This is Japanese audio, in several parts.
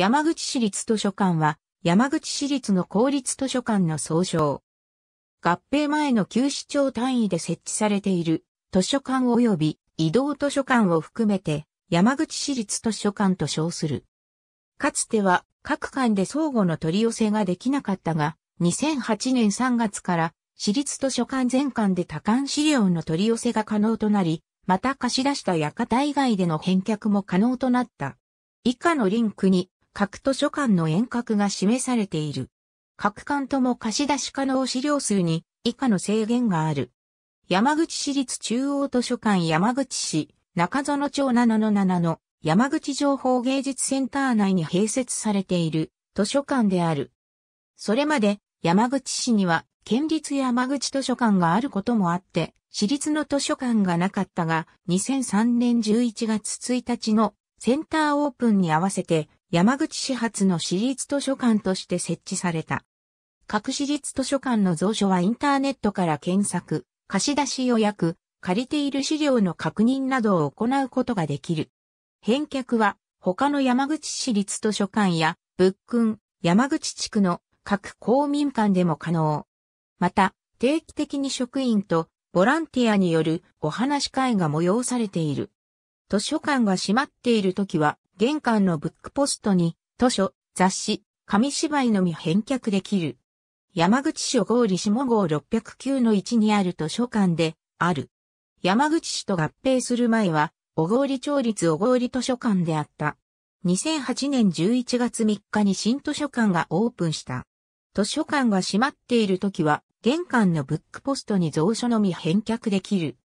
山口市立図書館は、山口市立の公立図書館の総称。合併前の旧市町単位で設置されている図書館及び移動図書館を含めて山口市立図書館と称する。かつては各館で相互の取り寄せができなかったが、2008年3月から市立図書館全館で多館資料の取り寄せが可能となり、また貸し出した館以外での返却も可能となった。以下のリンクに各図書館の遠隔が示されている。各館とも貸し出し可能資料数に以下の制限がある。山口市立中央図書館山口市中園町777の山口情報芸術センター内に併設されている図書館である。それまで山口市には県立山口図書館があることもあって、私立の図書館がなかったが、2003年11月1日のセンターオープンに合わせて山口市発の私立図書館として設置された。各私立図書館の蔵書はインターネットから検索、貸し出し予約、借りている資料の確認などを行うことができる。返却は他の山口市立図書館や仏訓、山口地区の各公民館でも可能。また、定期的に職員とボランティアによるお話会が催されている。図書館が閉まっている時は玄関のブックポストに、図書、雑誌、紙芝居のみ返却できる。山口署合理下号609の1にある図書館で、ある。山口市と合併する前は、小郡町立小郡図書館であった。2008年11月3日に新図書館がオープンした。図書館が閉まっている時は、玄関のブックポストに蔵書のみ返却できる。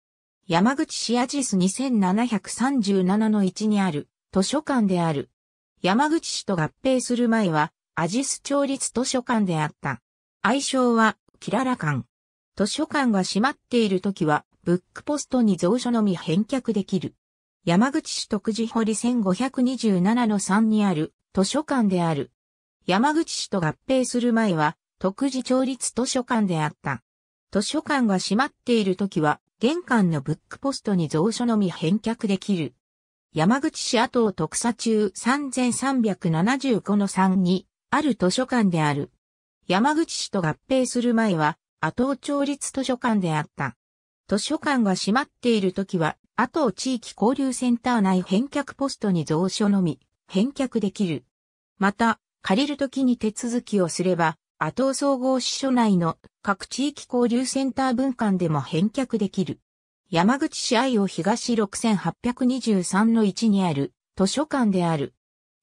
山口市アジス2737の1にある図書館である。山口市と合併する前は、アジス町立図書館であった。愛称は、キララ館。図書館が閉まっている時は、ブックポストに蔵書のみ返却できる。山口市徳地堀1527の3にある図書館である。山口市と合併する前は、徳地町立図書館であった。図書館が閉まっている時は、玄関のブックポストに蔵書のみ返却できる。山口市阿東特佐中3375の3に、ある図書館である。山口市と合併する前は、阿東町立図書館であった。図書館が閉まっている時は、阿東地域交流センター内返却ポストに蔵書のみ、返却できる。また、借りる時に手続きをすれば、阿東総合支所内の各地域交流センター分館でも返却できる。山口市愛を東6823の1にある図書館である。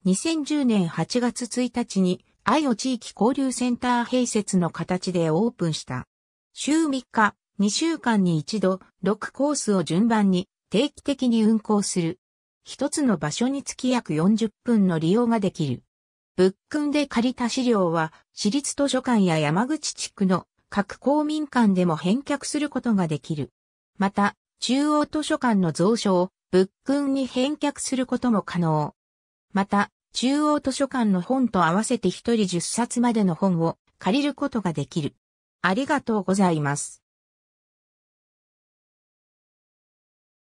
2010年8月1日に愛を地域交流センター併設の形でオープンした。週3日、2週間に一度、6コースを順番に定期的に運行する。一つの場所につき約40分の利用ができる。ブックンで借りた資料は、市立図書館や山口地区の各公民館でも返却することができる。また、中央図書館の蔵書を仏訓に返却することも可能。また、中央図書館の本と合わせて一人10冊までの本を借りることができる。ありがとうございます。